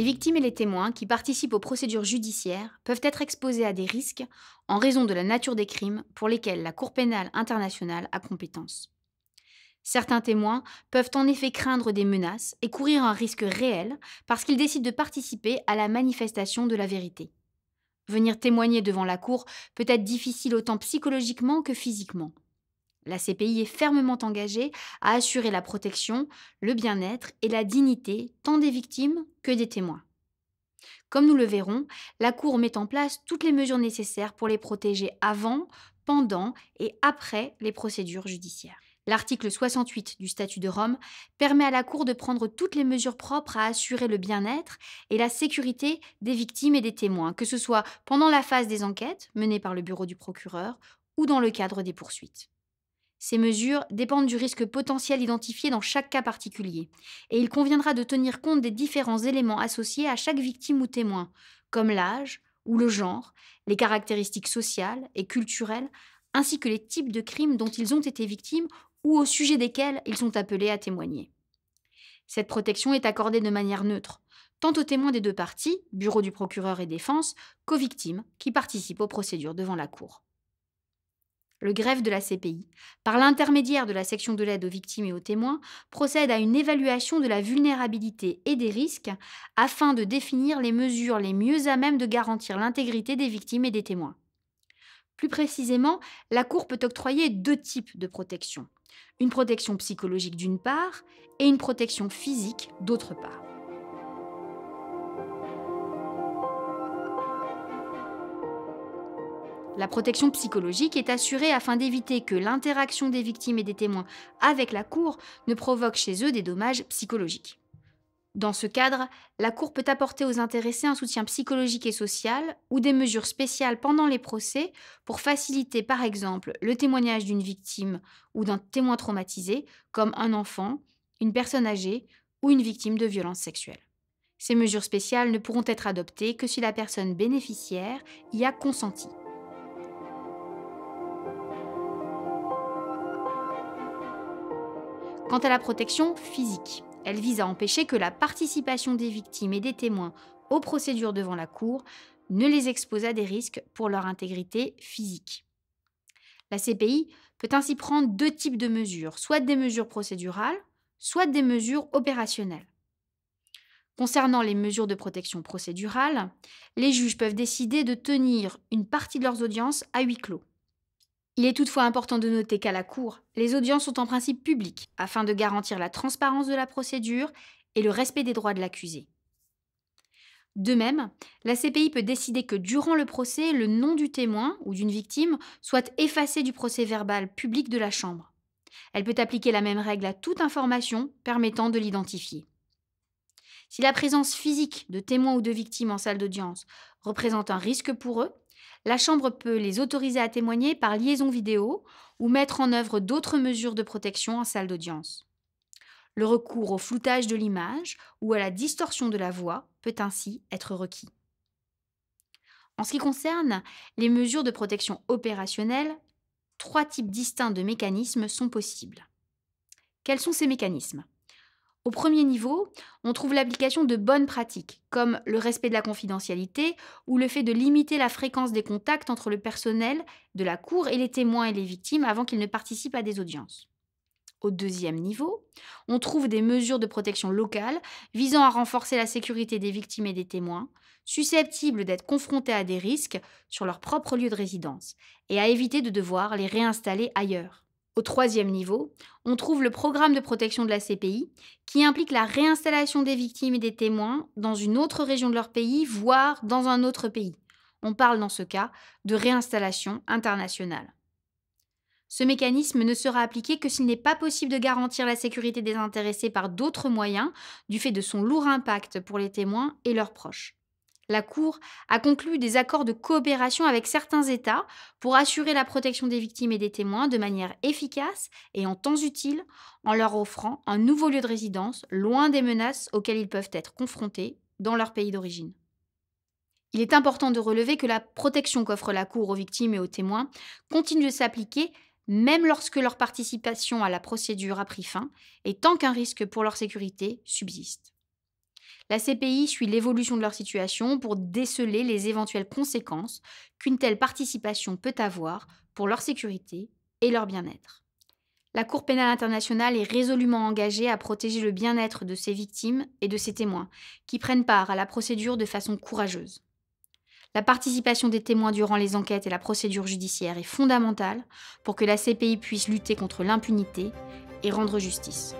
Les victimes et les témoins qui participent aux procédures judiciaires peuvent être exposés à des risques en raison de la nature des crimes pour lesquels la Cour pénale internationale a compétence. Certains témoins peuvent en effet craindre des menaces et courir un risque réel parce qu'ils décident de participer à la manifestation de la vérité. Venir témoigner devant la Cour peut être difficile autant psychologiquement que physiquement. La CPI est fermement engagée à assurer la protection, le bien-être et la dignité tant des victimes que des témoins. Comme nous le verrons, la Cour met en place toutes les mesures nécessaires pour les protéger avant, pendant et après les procédures judiciaires. L'article 68 du statut de Rome permet à la Cour de prendre toutes les mesures propres à assurer le bien-être et la sécurité des victimes et des témoins, que ce soit pendant la phase des enquêtes menées par le bureau du procureur ou dans le cadre des poursuites. Ces mesures dépendent du risque potentiel identifié dans chaque cas particulier, et il conviendra de tenir compte des différents éléments associés à chaque victime ou témoin, comme l'âge ou le genre, les caractéristiques sociales et culturelles, ainsi que les types de crimes dont ils ont été victimes ou au sujet desquels ils sont appelés à témoigner. Cette protection est accordée de manière neutre, tant aux témoins des deux parties, bureau du procureur et défense, qu'aux victimes qui participent aux procédures devant la Cour le greffe de la CPI, par l'intermédiaire de la section de l'aide aux victimes et aux témoins, procède à une évaluation de la vulnérabilité et des risques afin de définir les mesures les mieux à même de garantir l'intégrité des victimes et des témoins. Plus précisément, la Cour peut octroyer deux types de protection. Une protection psychologique d'une part et une protection physique d'autre part. La protection psychologique est assurée afin d'éviter que l'interaction des victimes et des témoins avec la Cour ne provoque chez eux des dommages psychologiques. Dans ce cadre, la Cour peut apporter aux intéressés un soutien psychologique et social ou des mesures spéciales pendant les procès pour faciliter par exemple le témoignage d'une victime ou d'un témoin traumatisé comme un enfant, une personne âgée ou une victime de violences sexuelles. Ces mesures spéciales ne pourront être adoptées que si la personne bénéficiaire y a consenti. Quant à la protection physique, elle vise à empêcher que la participation des victimes et des témoins aux procédures devant la Cour ne les expose à des risques pour leur intégrité physique. La CPI peut ainsi prendre deux types de mesures, soit des mesures procédurales, soit des mesures opérationnelles. Concernant les mesures de protection procédurale, les juges peuvent décider de tenir une partie de leurs audiences à huis clos. Il est toutefois important de noter qu'à la Cour, les audiences sont en principe publiques afin de garantir la transparence de la procédure et le respect des droits de l'accusé. De même, la CPI peut décider que durant le procès, le nom du témoin ou d'une victime soit effacé du procès verbal public de la Chambre. Elle peut appliquer la même règle à toute information permettant de l'identifier. Si la présence physique de témoins ou de victimes en salle d'audience représente un risque pour eux, la Chambre peut les autoriser à témoigner par liaison vidéo ou mettre en œuvre d'autres mesures de protection en salle d'audience. Le recours au floutage de l'image ou à la distorsion de la voix peut ainsi être requis. En ce qui concerne les mesures de protection opérationnelles, trois types distincts de mécanismes sont possibles. Quels sont ces mécanismes au premier niveau, on trouve l'application de bonnes pratiques, comme le respect de la confidentialité ou le fait de limiter la fréquence des contacts entre le personnel de la Cour et les témoins et les victimes avant qu'ils ne participent à des audiences. Au deuxième niveau, on trouve des mesures de protection locale visant à renforcer la sécurité des victimes et des témoins, susceptibles d'être confrontés à des risques sur leur propre lieu de résidence, et à éviter de devoir les réinstaller ailleurs. Au troisième niveau, on trouve le programme de protection de la CPI, qui implique la réinstallation des victimes et des témoins dans une autre région de leur pays, voire dans un autre pays. On parle dans ce cas de réinstallation internationale. Ce mécanisme ne sera appliqué que s'il n'est pas possible de garantir la sécurité des intéressés par d'autres moyens, du fait de son lourd impact pour les témoins et leurs proches. La Cour a conclu des accords de coopération avec certains États pour assurer la protection des victimes et des témoins de manière efficace et en temps utile en leur offrant un nouveau lieu de résidence loin des menaces auxquelles ils peuvent être confrontés dans leur pays d'origine. Il est important de relever que la protection qu'offre la Cour aux victimes et aux témoins continue de s'appliquer même lorsque leur participation à la procédure a pris fin et tant qu'un risque pour leur sécurité subsiste. La CPI suit l'évolution de leur situation pour déceler les éventuelles conséquences qu'une telle participation peut avoir pour leur sécurité et leur bien-être. La Cour pénale internationale est résolument engagée à protéger le bien-être de ses victimes et de ses témoins, qui prennent part à la procédure de façon courageuse. La participation des témoins durant les enquêtes et la procédure judiciaire est fondamentale pour que la CPI puisse lutter contre l'impunité et rendre justice.